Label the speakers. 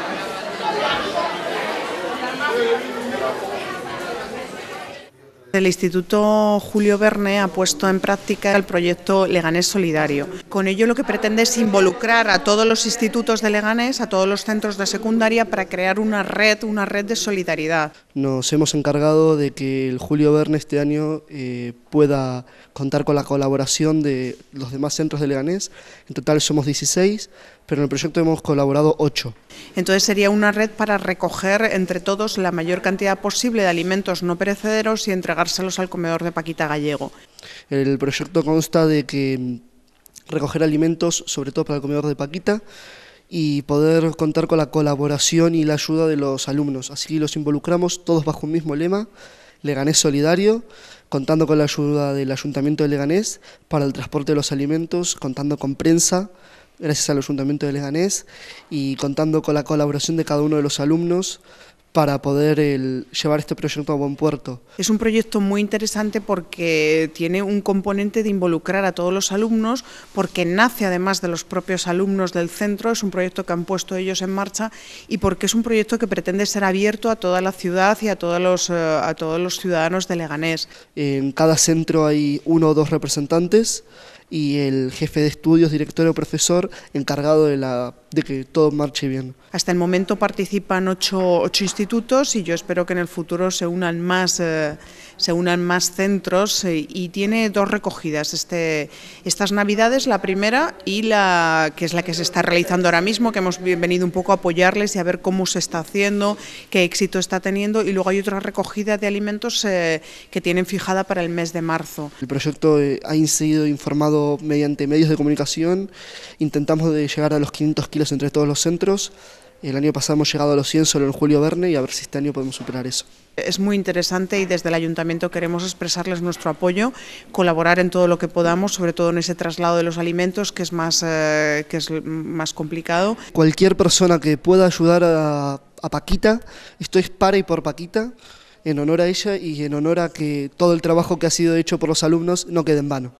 Speaker 1: Thank you.
Speaker 2: El Instituto Julio Verne ha puesto en práctica el proyecto Leganés Solidario. Con ello lo que pretende es involucrar a todos los institutos de Leganés, a todos los centros de secundaria para crear una red, una red de solidaridad.
Speaker 1: Nos hemos encargado de que el Julio Verne este año eh, pueda contar con la colaboración de los demás centros de Leganés. En total somos 16, pero en el proyecto hemos colaborado 8.
Speaker 2: Entonces sería una red para recoger entre todos la mayor cantidad posible de alimentos no perecederos y entre entregárselos al comedor de Paquita Gallego.
Speaker 1: El proyecto consta de que mm, recoger alimentos, sobre todo para el comedor de Paquita, y poder contar con la colaboración y la ayuda de los alumnos. Así que los involucramos todos bajo un mismo lema, Leganés Solidario, contando con la ayuda del Ayuntamiento de Leganés para el transporte de los alimentos, contando con prensa, gracias al Ayuntamiento de Leganés, y contando con la colaboración de cada uno de los alumnos para poder llevar este proyecto a buen puerto.
Speaker 2: Es un proyecto muy interesante porque tiene un componente de involucrar a todos los alumnos, porque nace además de los propios alumnos del centro, es un proyecto que han puesto ellos en marcha y porque es un proyecto que pretende ser abierto a toda la ciudad y a todos eh, a todos los ciudadanos de Leganés.
Speaker 1: En cada centro hay uno o dos representantes y el jefe de estudios, director o profesor encargado de, la, de que todo marche bien.
Speaker 2: Hasta el momento participan ocho, institutos y yo espero que en el futuro se unan más. Eh, se unan más centros eh, y tiene dos recogidas este, estas Navidades, la primera y la que es la que se está realizando ahora mismo, que hemos venido un poco a apoyarles y a ver cómo se está haciendo, qué éxito está teniendo y luego hay otra recogida de alimentos eh, que tienen fijada para el mes de marzo.
Speaker 1: El proyecto eh, ha sido informado mediante medios de comunicación, intentamos llegar a los 500 kilos entre todos los centros, el año pasado hemos llegado a los 100 solo en Julio Verne y a ver si este año podemos superar eso.
Speaker 2: Es muy interesante y desde el ayuntamiento queremos expresarles nuestro apoyo, colaborar en todo lo que podamos, sobre todo en ese traslado de los alimentos que es más, eh, que es más complicado.
Speaker 1: Cualquier persona que pueda ayudar a, a Paquita, esto es para y por Paquita, en honor a ella y en honor a que todo el trabajo que ha sido hecho por los alumnos no quede en vano.